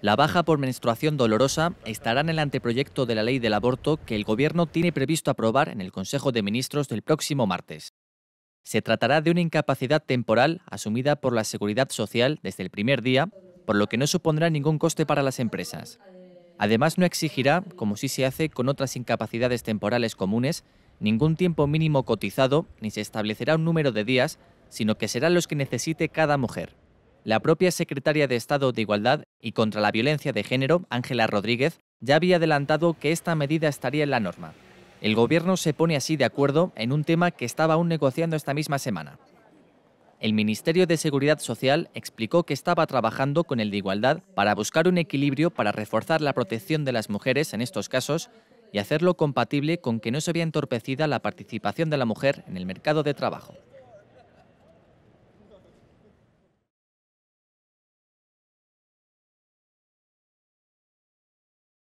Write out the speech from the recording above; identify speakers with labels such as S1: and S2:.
S1: La baja por menstruación dolorosa estará en el anteproyecto de la ley del aborto que el Gobierno tiene previsto aprobar en el Consejo de Ministros del próximo martes. Se tratará de una incapacidad temporal asumida por la Seguridad Social desde el primer día, por lo que no supondrá ningún coste para las empresas. Además, no exigirá, como sí se hace con otras incapacidades temporales comunes, ningún tiempo mínimo cotizado ni se establecerá un número de días, sino que serán los que necesite cada mujer. La propia secretaria de Estado de Igualdad y contra la Violencia de Género, Ángela Rodríguez, ya había adelantado que esta medida estaría en la norma. El Gobierno se pone así de acuerdo en un tema que estaba aún negociando esta misma semana. El Ministerio de Seguridad Social explicó que estaba trabajando con el de Igualdad para buscar un equilibrio para reforzar la protección de las mujeres en estos casos y hacerlo compatible con que no se vea entorpecida la participación de la mujer en el mercado de trabajo.